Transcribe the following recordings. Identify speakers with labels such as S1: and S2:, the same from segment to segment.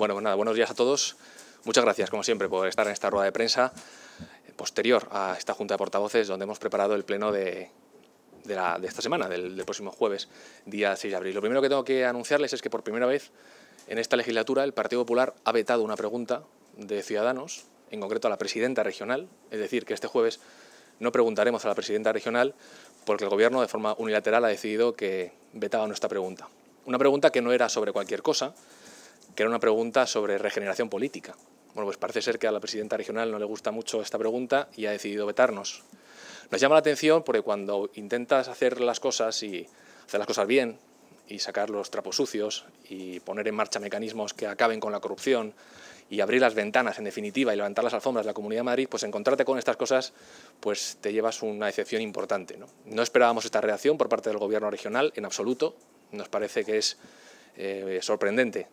S1: Bueno, pues nada, buenos días a todos. Muchas gracias, como siempre, por estar en esta rueda de prensa posterior a esta Junta de Portavoces, donde hemos preparado el pleno de, de, esta semana, del, del, próximo jueves, día 6 de abril. Lo primero que tengo que anunciarles es que por primera vez en esta legislatura el Partido Popular ha vetado una pregunta de Ciudadanos, en concreto a la presidenta regional, es decir, que este jueves no preguntaremos a la presidenta regional porque el Gobierno de forma unilateral ha decidido que vetaba nuestra pregunta. Una pregunta que no era sobre cualquier cosa, que era una pregunta sobre regeneración política. Bueno, pues parece ser que a la presidenta regional no le gusta mucho esta pregunta y ha decidido vetarnos. Nos llama la atención porque cuando intentas hacer las cosas y hacer las cosas bien y sacar los trapos sucios y poner en marcha mecanismos que acaben con la corrupción y abrir las ventanas, en definitiva, y levantar las alfombras de la Comunidad de Madrid, pues encontrarte con estas cosas, pues te llevas una decepción importante. ¿no? esperábamos esta reacción por parte del Gobierno regional en absoluto. Nos parece que es eh, sorprendente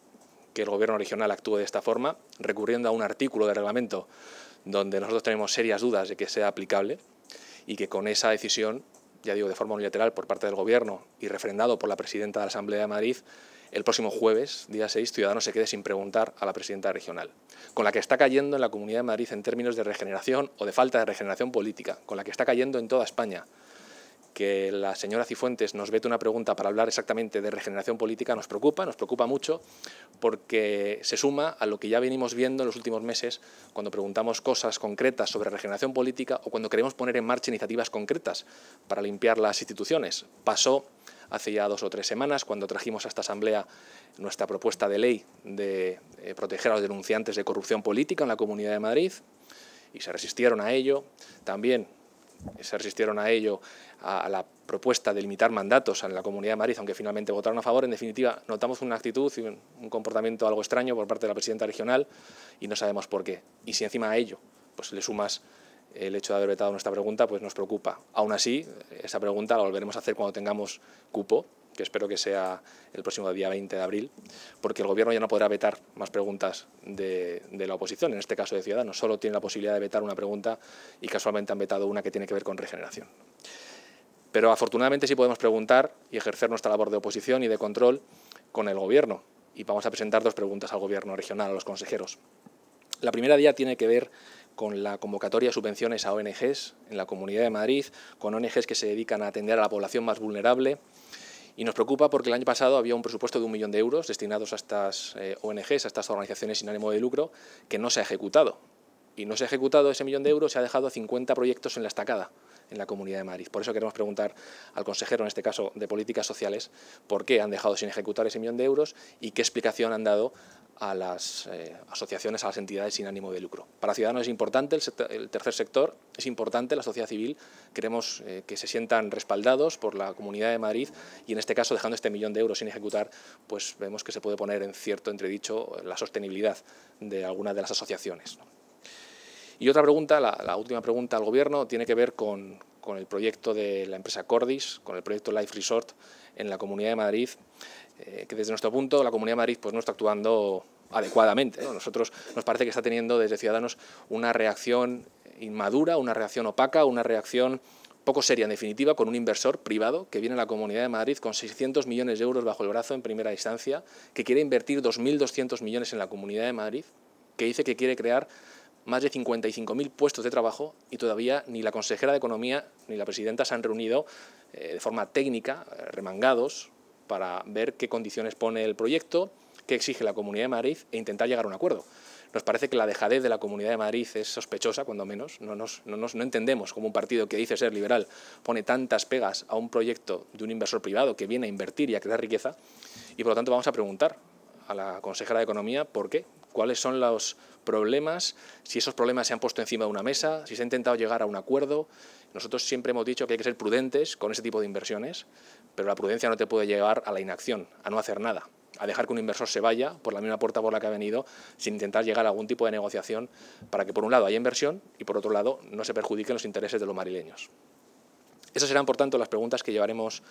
S1: que el Gobierno regional actúe de esta forma, recurriendo a un artículo de reglamento donde nosotros tenemos serias dudas de que sea aplicable y que con esa decisión, ya digo, de forma unilateral por parte del Gobierno y refrendado por la presidenta de la Asamblea de Madrid, el próximo jueves, día 6, Ciudadanos se quede sin preguntar a la presidenta regional, con la que está cayendo en la Comunidad de Madrid en términos de regeneración o de falta de regeneración política, con la que está cayendo en toda España que la señora Cifuentes nos vete una pregunta para hablar exactamente de regeneración política nos preocupa, nos preocupa mucho, porque se suma a lo que ya venimos viendo en los últimos meses cuando preguntamos cosas concretas sobre regeneración política o cuando queremos poner en marcha iniciativas concretas para limpiar las instituciones. Pasó hace ya dos o tres semanas, cuando trajimos a esta Asamblea nuestra propuesta de ley de eh, proteger a los denunciantes de corrupción política en la Comunidad de Madrid, y se resistieron a ello. También se resistieron a ello, a, la propuesta de limitar mandatos en la Comunidad de Madrid, aunque finalmente votaron a favor, en definitiva notamos una actitud y un, comportamiento algo extraño por parte de la presidenta regional y no sabemos por qué. Y si encima a ello pues le sumas el hecho de haber vetado nuestra pregunta, pues nos preocupa. Aún así, esa pregunta la volveremos a hacer cuando tengamos cupo que espero que sea el próximo día 20 de abril, porque el Gobierno ya no podrá vetar más preguntas de, la oposición, en este caso de Ciudadanos. Solo tiene la posibilidad de vetar una pregunta y casualmente han vetado una que tiene que ver con regeneración. Pero afortunadamente sí podemos preguntar y ejercer nuestra labor de oposición y de control con el Gobierno. Y vamos a presentar dos preguntas al Gobierno regional, a los consejeros. La primera día tiene que ver con la convocatoria de subvenciones a ONGs en la Comunidad de Madrid, con ONGs que se dedican a atender a la población más vulnerable, y nos preocupa porque el año pasado había un presupuesto de un millón de euros destinados a estas eh, ONGs, a estas organizaciones sin ánimo de lucro, que no se ha ejecutado. Y no se ha ejecutado ese millón de euros, se ha dejado a 50 proyectos en la estacada en la Comunidad de Madrid. Por eso queremos preguntar al consejero, en este caso de Políticas Sociales, por qué han dejado sin ejecutar ese millón de euros y qué explicación han dado a las eh, asociaciones, a las entidades sin ánimo de lucro. Para Ciudadanos es importante, el, tercer sector es importante, la sociedad civil, queremos eh, que se sientan respaldados por la Comunidad de Madrid y en este caso, dejando este millón de euros sin ejecutar, pues vemos que se puede poner en cierto entredicho la sostenibilidad de algunas de las asociaciones. Y otra pregunta, la, última pregunta al Gobierno, tiene que ver con, el proyecto de la empresa Cordis, con el proyecto Life Resort en la Comunidad de Madrid, eh, que desde nuestro punto la Comunidad de Madrid pues, no está actuando adecuadamente. Nosotros nos parece que está teniendo desde Ciudadanos una reacción inmadura, una reacción opaca, una reacción poco seria en definitiva con un inversor privado que viene a la Comunidad de Madrid con 600 millones de euros bajo el brazo en primera instancia, que quiere invertir 2.200 millones en la Comunidad de Madrid, que dice que quiere crear más de 55.000 puestos de trabajo y todavía ni la consejera de Economía ni la presidenta se han reunido eh, de forma técnica, eh, remangados, para ver qué condiciones pone el proyecto, qué exige la Comunidad de Madrid e intentar llegar a un acuerdo. Nos parece que la dejadez de la Comunidad de Madrid es sospechosa, cuando menos. No, nos, no, no entendemos cómo un partido que dice ser liberal pone tantas pegas a un proyecto de un inversor privado que viene a invertir y a crear riqueza. Y por lo tanto vamos a preguntar a la consejera de Economía por qué cuáles son los problemas, si esos problemas se han puesto encima de una mesa, si se ha intentado llegar a un acuerdo. Nosotros siempre hemos dicho que hay que ser prudentes con ese tipo de inversiones, pero la prudencia no te puede llevar a la inacción, a no hacer nada, a dejar que un inversor se vaya por la misma puerta por la que ha venido sin intentar llegar a algún tipo de negociación para que por un lado haya inversión y por otro lado no se perjudiquen los intereses de los marileños. Esas serán, por tanto, las preguntas que llevaremos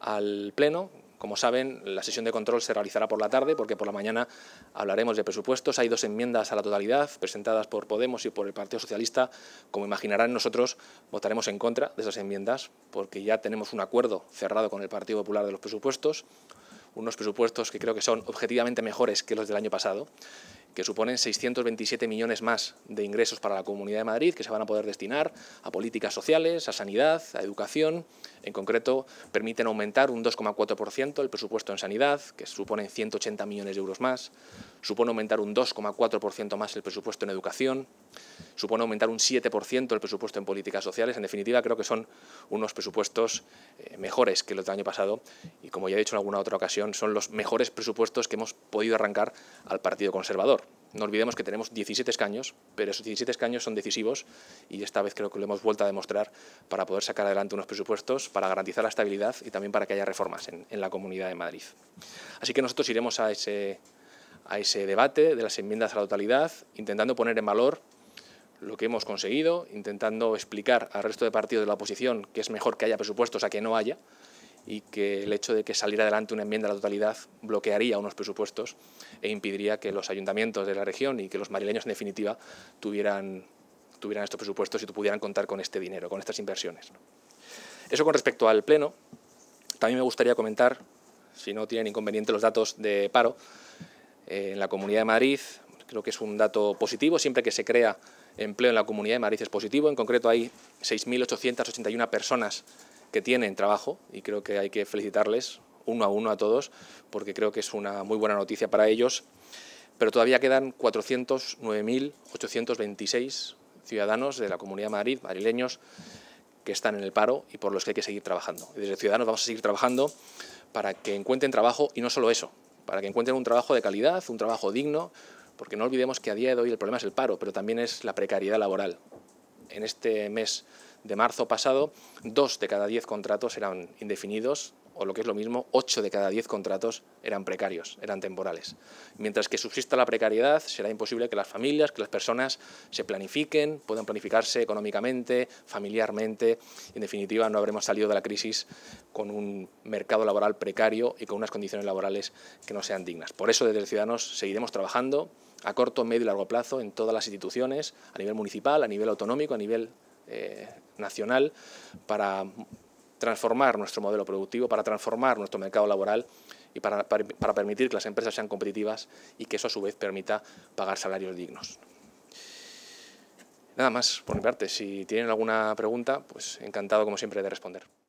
S1: al Pleno, como saben, la sesión de control se realizará por la tarde porque por la mañana hablaremos de presupuestos. Hay dos enmiendas a la totalidad presentadas por Podemos y por el Partido Socialista. Como imaginarán, nosotros votaremos en contra de esas enmiendas porque ya tenemos un acuerdo cerrado con el Partido Popular de los presupuestos unos presupuestos que creo que son objetivamente mejores que los del año pasado que suponen 627 millones más de ingresos para la Comunidad de Madrid que se van a poder destinar a políticas sociales, a sanidad, a educación. En concreto, permiten aumentar un 2,4% el presupuesto en sanidad, que suponen 180 millones de euros más. Supone aumentar un 2,4% más el presupuesto en educación. Supone aumentar un 7% el presupuesto en políticas sociales. En definitiva, creo que son unos presupuestos eh, mejores que los del año pasado y, como ya he dicho en alguna otra ocasión, son los mejores presupuestos que hemos podido arrancar al Partido Conservador. No olvidemos que tenemos 17 escaños, pero esos 17 escaños son decisivos y esta vez creo que lo hemos vuelto a demostrar para poder sacar adelante unos presupuestos, para garantizar la estabilidad y también para que haya reformas en, la Comunidad de Madrid. Así que nosotros iremos a ese, a ese debate de las enmiendas a la totalidad, intentando poner en valor lo que hemos conseguido, intentando explicar al resto de partidos de la oposición que es mejor que haya presupuestos a que no haya, y que el hecho de que saliera adelante una enmienda a la totalidad bloquearía unos presupuestos e impediría que los ayuntamientos de la región y que los marileños en definitiva tuvieran, tuvieran estos presupuestos y pudieran contar con este dinero, con estas inversiones. Eso con respecto al Pleno. También me gustaría comentar, si no tienen inconveniente los datos de paro, eh, en la Comunidad de Madrid creo que es un dato positivo, siempre que se crea empleo en la Comunidad de Madrid es positivo, en concreto hay 6.881 personas que tienen trabajo y creo que hay que felicitarles uno a uno a todos porque creo que es una muy buena noticia para ellos. Pero todavía quedan 409.826 ciudadanos de la Comunidad de Madrid, madrileños, que están en el paro y por los que hay que seguir trabajando. Y desde Ciudadanos vamos a seguir trabajando para que encuentren trabajo y no solo eso, para que encuentren un trabajo de calidad, un trabajo digno, porque no olvidemos que a día de hoy el problema es el paro, pero también es la precariedad laboral. En este mes de marzo pasado, dos de cada diez contratos eran indefinidos o lo que es lo mismo, ocho de cada diez contratos eran precarios, eran temporales. Mientras que subsista la precariedad, será imposible que las familias, que las personas se planifiquen, puedan planificarse económicamente, familiarmente. En definitiva, no habremos salido de la crisis con un mercado laboral precario y con unas condiciones laborales que no sean dignas. Por eso, desde Ciudadanos, seguiremos trabajando a corto, medio y largo plazo en todas las instituciones, a nivel municipal, a nivel autonómico, a nivel eh, nacional para transformar nuestro modelo productivo, para transformar nuestro mercado laboral y para, para permitir que las empresas sean competitivas y que eso a su vez permita pagar salarios dignos. Nada más por mi parte. Si tienen alguna pregunta, pues encantado como siempre de responder.